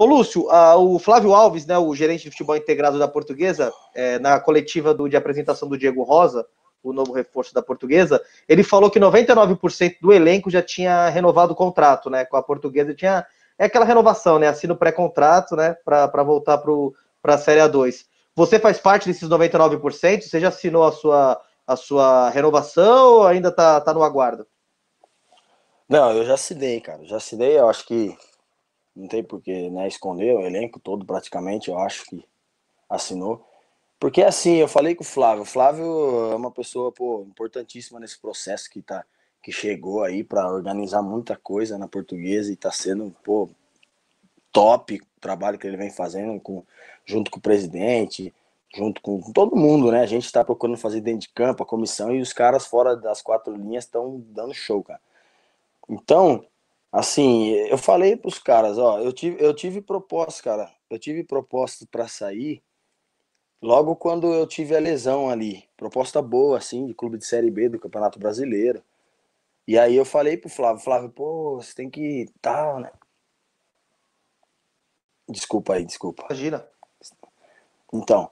Ô Lúcio, o Flávio Alves, né, o gerente de futebol integrado da Portuguesa, é, na coletiva do, de apresentação do Diego Rosa, o novo reforço da Portuguesa, ele falou que 99% do elenco já tinha renovado o contrato, né, com a Portuguesa, tinha é aquela renovação, né, assina o pré-contrato, né, para voltar para a Série A2. Você faz parte desses 99%? Você já assinou a sua a sua renovação ou ainda está tá no aguardo? Não, eu já assinei, cara. Já assinei, eu acho que não tem porque né, esconder o elenco todo praticamente, eu acho que assinou. Porque assim, eu falei com o Flávio, o Flávio é uma pessoa pô, importantíssima nesse processo que tá que chegou aí para organizar muita coisa na portuguesa e tá sendo, pô, top o trabalho que ele vem fazendo com, junto com o presidente, junto com, com todo mundo, né? A gente está procurando fazer dentro de campo, a comissão, e os caras fora das quatro linhas estão dando show, cara. Então, Assim, eu falei para os caras, ó, eu tive, eu tive proposta, cara, eu tive proposta para sair logo quando eu tive a lesão ali, proposta boa, assim, de clube de Série B do Campeonato Brasileiro. E aí eu falei pro Flávio, Flávio, pô, você tem que tal, né? Desculpa aí, desculpa. Imagina. Então,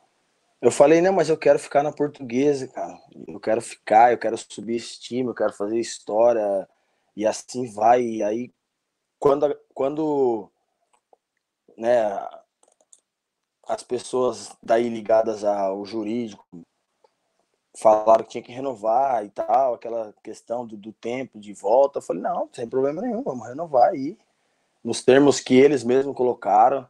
eu falei, né mas eu quero ficar na portuguesa, cara. Eu quero ficar, eu quero subir esse time, eu quero fazer história, e assim vai. E aí, quando, quando né, as pessoas daí ligadas ao jurídico falaram que tinha que renovar e tal, aquela questão do, do tempo de volta, eu falei, não, sem problema nenhum, vamos renovar aí. Nos termos que eles mesmos colocaram,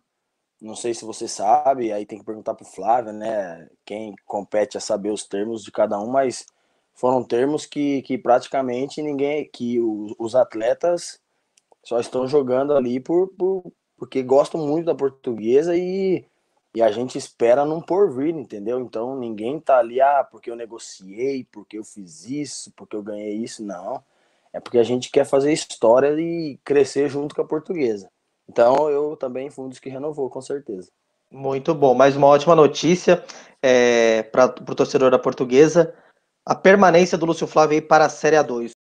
não sei se você sabe, aí tem que perguntar pro Flávio, né? Quem compete a saber os termos de cada um, mas foram termos que, que praticamente ninguém, que os, os atletas só estão jogando ali por, por, porque gostam muito da portuguesa e, e a gente espera não por vir, entendeu? Então ninguém tá ali, ah, porque eu negociei, porque eu fiz isso, porque eu ganhei isso, não. É porque a gente quer fazer história e crescer junto com a portuguesa. Então eu também fui um dos que renovou, com certeza. Muito bom, mais uma ótima notícia é, eh, para o torcedor da portuguesa a permanência do Lúcio Flávio aí para a Série A2.